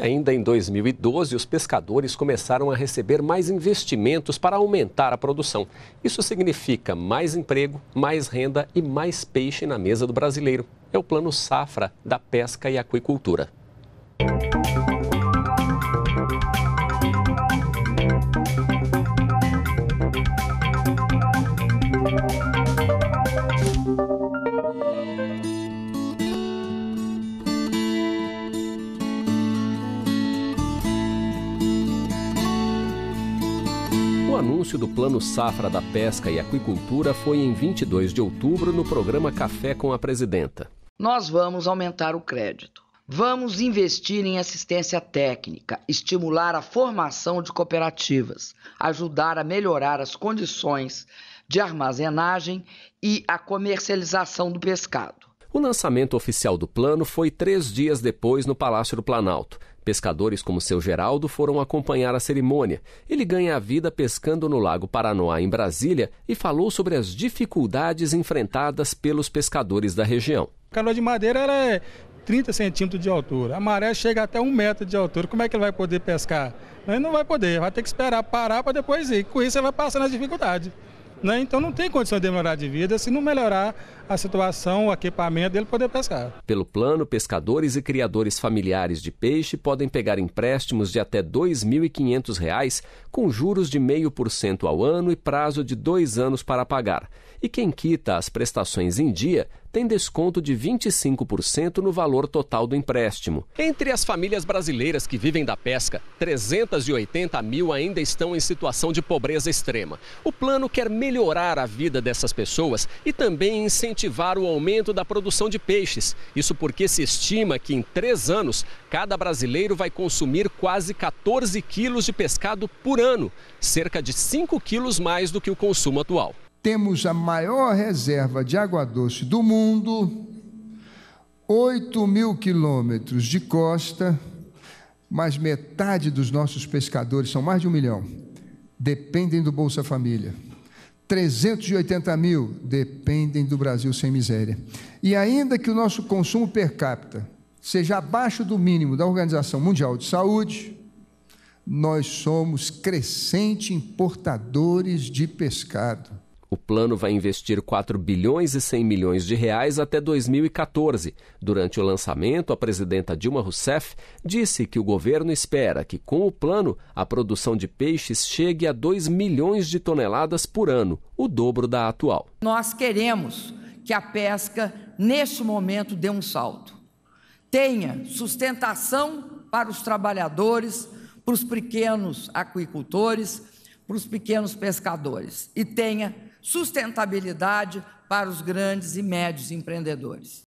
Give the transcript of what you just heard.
ainda em 2012, os pescadores começaram a receber mais investimentos para aumentar a produção. Isso significa mais emprego, mais renda e mais peixe na mesa do brasileiro. É o plano Safra da Pesca e Aquicultura. anúncio do Plano Safra da Pesca e Aquicultura foi em 22 de outubro no programa Café com a Presidenta. Nós vamos aumentar o crédito. Vamos investir em assistência técnica, estimular a formação de cooperativas, ajudar a melhorar as condições de armazenagem e a comercialização do pescado. O lançamento oficial do plano foi três dias depois no Palácio do Planalto. Pescadores como seu Geraldo foram acompanhar a cerimônia. Ele ganha a vida pescando no Lago Paranoá, em Brasília, e falou sobre as dificuldades enfrentadas pelos pescadores da região. A canoa de madeira ela é 30 centímetros de altura. A maré chega até um metro de altura. Como é que ele vai poder pescar? Ele não vai poder, vai ter que esperar parar para depois ir. Com isso, ele vai passando as dificuldades. Né? Então não tem condição de melhorar de vida se não melhorar a situação, o equipamento dele poder pescar. Pelo plano, pescadores e criadores familiares de peixe podem pegar empréstimos de até R$ 2.500 com juros de 0,5% ao ano e prazo de dois anos para pagar. E quem quita as prestações em dia tem desconto de 25% no valor total do empréstimo. Entre as famílias brasileiras que vivem da pesca, 380 mil ainda estão em situação de pobreza extrema. O plano quer melhorar a vida dessas pessoas e também incentivar o aumento da produção de peixes. Isso porque se estima que em três anos, cada brasileiro vai consumir quase 14 quilos de pescado por ano, cerca de 5 quilos mais do que o consumo atual temos a maior reserva de água doce do mundo, 8 mil quilômetros de costa, mas metade dos nossos pescadores, são mais de um milhão, dependem do Bolsa Família. 380 mil dependem do Brasil sem miséria. E ainda que o nosso consumo per capita seja abaixo do mínimo da Organização Mundial de Saúde, nós somos crescentes importadores de pescado. O plano vai investir 4 bilhões e 100 milhões de reais até 2014. Durante o lançamento, a presidenta Dilma Rousseff disse que o governo espera que, com o plano, a produção de peixes chegue a 2 milhões de toneladas por ano, o dobro da atual. Nós queremos que a pesca, neste momento, dê um salto. Tenha sustentação para os trabalhadores, para os pequenos aquicultores, para os pequenos pescadores. E tenha sustentabilidade para os grandes e médios empreendedores.